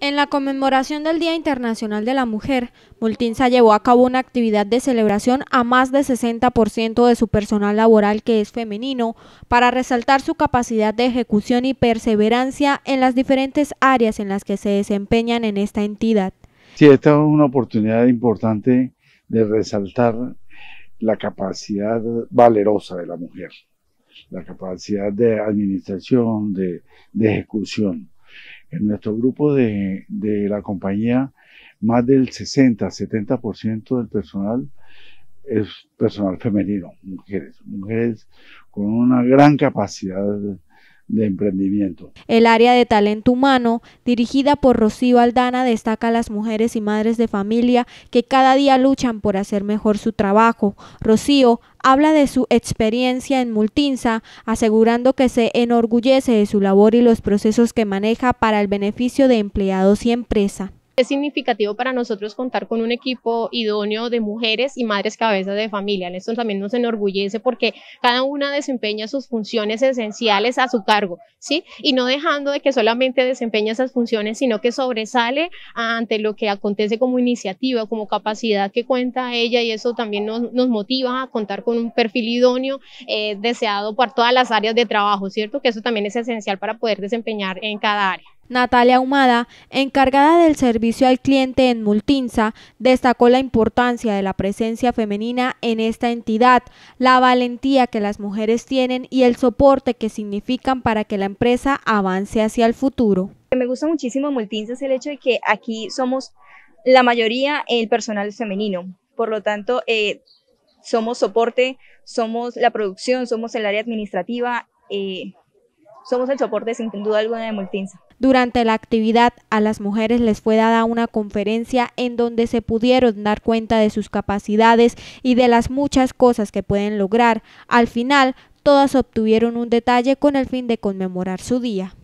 En la conmemoración del Día Internacional de la Mujer, Multinsa llevó a cabo una actividad de celebración a más de 60% de su personal laboral que es femenino, para resaltar su capacidad de ejecución y perseverancia en las diferentes áreas en las que se desempeñan en esta entidad. Sí, esta es una oportunidad importante de resaltar la capacidad valerosa de la mujer, la capacidad de administración, de ejecución en nuestro grupo de, de la compañía, más del 60-70% del personal es personal femenino, mujeres, mujeres con una gran capacidad de emprendimiento. El área de talento humano, dirigida por Rocío Aldana, destaca a las mujeres y madres de familia que cada día luchan por hacer mejor su trabajo. Rocío habla de su experiencia en Multinsa, asegurando que se enorgullece de su labor y los procesos que maneja para el beneficio de empleados y empresa. Es significativo para nosotros contar con un equipo idóneo de mujeres y madres cabezas de familia. Esto también nos enorgullece porque cada una desempeña sus funciones esenciales a su cargo, ¿sí? Y no dejando de que solamente desempeña esas funciones, sino que sobresale ante lo que acontece como iniciativa, como capacidad que cuenta ella y eso también nos, motiva a contar con un perfil idóneo eh, deseado por todas las áreas de trabajo, ¿cierto? Que eso también es esencial para poder desempeñar en cada área. Natalia Humada, encargada del servicio al cliente en Multinsa, destacó la importancia de la presencia femenina en esta entidad, la valentía que las mujeres tienen y el soporte que significan para que la empresa avance hacia el futuro. Me gusta muchísimo Multinsa es el hecho de que aquí somos la mayoría el personal femenino, por lo tanto eh, somos soporte, somos la producción, somos el área administrativa, eh, somos el soporte sin duda alguna de Multinsa. Durante la actividad a las mujeres les fue dada una conferencia en donde se pudieron dar cuenta de sus capacidades y de las muchas cosas que pueden lograr. Al final, todas obtuvieron un detalle con el fin de conmemorar su día.